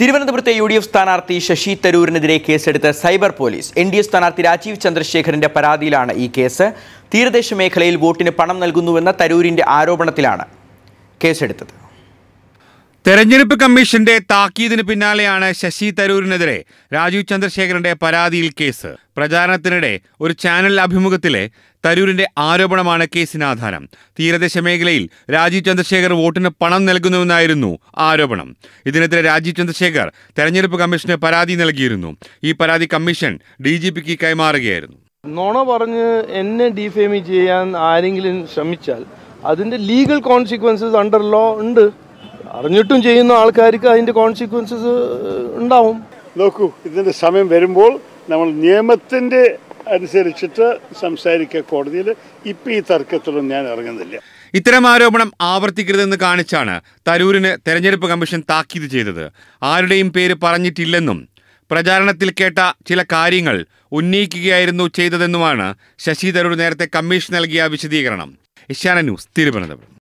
തിരുവനന്തപുരത്തെ U D F സ്ഥാനാർത്ഥി ശശി തരൂരിനെതിരെ കേസെടുത്ത cyber police N D A സ്ഥാനാർത്ഥി രാജീവ് ചന്ദ്രശേഖരന്റെ പരാതിയിലാണ് ഈ കേസ് തീരദേശ മേഖലയിൽ വോട്ടിന് പണം നൽകുന്നുവെന്ന തരൂരിന്റെ ആരോപണത്തിലാണ് കേസെടുത്തത് തെരഞ്ഞെടുപ്പ് കമ്മീഷന്റെ താക്കീതിന് പിന്നാലെയാണ് ശശി തരൂരിനെതിരെ രാജീവ് ചന്ദ്രശേഖരന്റെ പരാതിയിൽ കേസ് പ്രചാരണത്തിനിടെ ഒരു ചാനൽ അഭിമുഖത്തിലെ തരൂരിന്റെ ആരോപണമാണ് കേസിന് ആധാരം തീരദേശ മേഖലയിൽ രാജീവ് ചന്ദ്രശേഖർ വോട്ടിന് പണം നൽകുന്നുവെന്നായിരുന്നു ആരോപണം ഇതിനെതിരെ രാജീവ് ചന്ദ്രശേഖർ തെരഞ്ഞെടുപ്പ് കമ്മീഷന് പരാതി നൽകിയിരുന്നു ഈ പരാതി കമ്മീഷൻ ഡി ജി പിക്ക് കൈമാറുകയായിരുന്നു നോണ പറഞ്ഞ് എന്നെ ഡിഫേമി ചെയ്യാൻ ആരെങ്കിലും ശ്രമിച്ചാൽ അതിന്റെ ലീഗൽ കോൺസിക്വൻസസ് അണ്ടർ ലോ ഉണ്ട് അറിഞ്ഞിട്ടും ചെയ്യുന്ന ആൾക്കാർക്ക് അതിൻ്റെ കോൺസിക്വൻസസ് ഉണ്ടാവും നോക്കൂ ഇതിൻ്റെ സമയം വരുമ്പോൾ നമ്മൾ നിയമത്തിൻ്റെ അനുസരിച്ചിട്ട് സംസാരിക്കുക കോടതിയിൽ ഇപ്പം ഈ തർക്കത്തിലൊന്നും ഞാൻ ഇറങ്ങുന്നില്ല ഇത്തരം ആരോപണം ആവർത്തിക്കരുതെന്ന് കാണിച്ചാണ് തരൂരിന് തെരഞ്ഞെടുപ്പ് കമ്മീഷൻ താക്കീത് ചെയ്തത് ആരുടെയും പേര് പറഞ്ഞിട്ടില്ലെന്നും പ്രചാരണത്തിൽ കേട്ട ചില കാര്യങ്ങൾ ഉന്നയിക്കുകയായിരുന്നു ചെയ്തതെന്നുമാണ് ശശി തരൂർ നേരത്തെ കമ്മീഷൻ നൽകിയ വിശദീകരണം ഏഷ്യാന ന്യൂസ് തിരുവനന്തപുരം